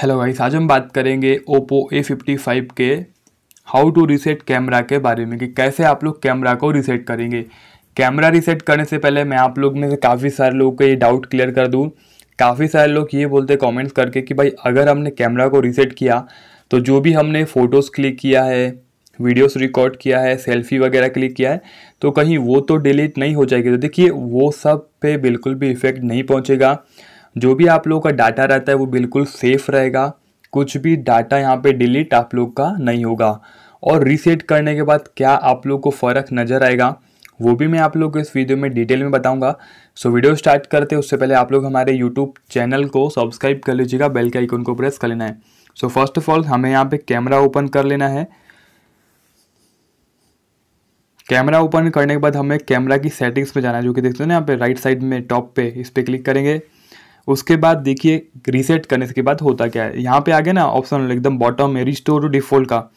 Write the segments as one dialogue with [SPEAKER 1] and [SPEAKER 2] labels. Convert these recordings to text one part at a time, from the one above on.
[SPEAKER 1] hello भाई आज हम बात करेंगे ओप्पो ए फिफ्टी फाइव के हाउ टू रीसेट कैमरा के बारे में कि कैसे आप लोग कैमरा को रीसेट करेंगे कैमरा रीसेट करने से पहले मैं आप लोग में से काफ़ी सारे लोगों को ये डाउट क्लियर कर दूँ काफ़ी सारे लोग ये बोलते कमेंट्स करके कि भाई अगर हमने कैमरा को रीसेट किया तो जो भी हमने फ़ोटोज़ क्लिक किया है वीडियोस रिकॉर्ड किया है सेल्फी वगैरह क्लिक किया है तो कहीं वो तो डिलीट नहीं हो जाएगी तो देखिए वो सब पे बिल्कुल भी इफ़ेक्ट नहीं पहुँचेगा जो भी आप लोगों का डाटा रहता है वो बिल्कुल सेफ़ रहेगा कुछ भी डाटा यहाँ पे डिलीट आप लोग का नहीं होगा और रीसेट करने के बाद क्या आप लोग को फ़र्क नज़र आएगा वो भी मैं आप लोग को इस वीडियो में डिटेल में बताऊंगा सो वीडियो स्टार्ट करते उससे पहले आप लोग हमारे यूट्यूब चैनल को सब्सक्राइब कर लीजिएगा बेल के आइकन को प्रेस कर लेना है सो फर्स्ट ऑफ ऑल हमें यहाँ पे कैमरा ओपन कर लेना है कैमरा ओपन करने के बाद हमें कैमरा की सेटिंग्स पे जाना है जो कि देखते हो ना यहाँ पे राइट साइड में टॉप पे इस पर क्लिक करेंगे उसके बाद देखिए रीसेट करने के बाद होता क्या है यहाँ पे आ गया ना ऑप्शन एकदम बॉटम में रिस्टोर टू डिफ़ॉल्ट का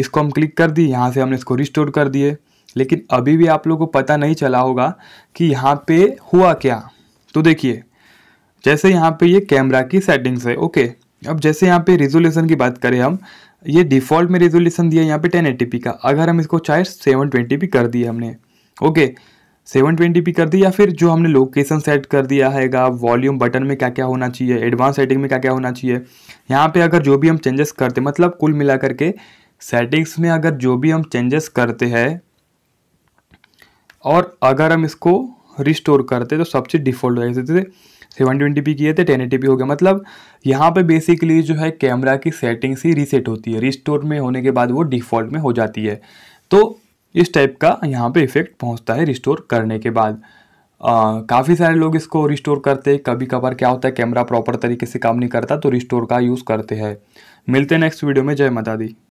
[SPEAKER 1] इसको हम क्लिक कर दिए यहाँ से हमने इसको रिस्टोर कर दिए लेकिन अभी भी आप लोगों को पता नहीं चला होगा कि यहाँ पे हुआ क्या तो देखिए जैसे यहाँ पे ये कैमरा की सेटिंग्स है ओके अब जैसे यहाँ पे रेजोल्यूशन की बात करें हम ये डिफ़ॉल्ट में रेजोल्यूशन दिया यहाँ पे 1080p का अगर हम इसको चाहे 720p कर दिए हमने ओके सेवन ट्वेंटी पी कर दी या फिर जो हमने लोकेशन सेट कर दिया हैगा वॉल्यूम बटन में क्या क्या होना चाहिए एडवांस सेटिंग में क्या क्या होना चाहिए यहाँ पे अगर जो भी हम चेंजेस करते मतलब कुल मिला करके सेटिंग्स में अगर जो भी हम चेंजेस करते हैं और अगर हम इसको रिस्टोर करते तो सबसे डिफॉल्ट हो जाएगी सेवन ट्वेंटी पी किए थे टेन एटी पी हो गया मतलब यहाँ पे बेसिकली जो है कैमरा की सेटिंग्स ही रीसेट होती है रिस्टोर में होने के बाद वो डिफ़ॉल्ट में हो जाती है तो इस टाइप का यहाँ पे इफेक्ट पहुँचता है रिस्टोर करने के बाद काफ़ी सारे लोग इसको रिस्टोर करते हैं कभी कभार क्या होता है कैमरा प्रॉपर तरीके से काम नहीं करता तो रिस्टोर का यूज़ करते हैं मिलते हैं नेक्स्ट वीडियो में जय माता दी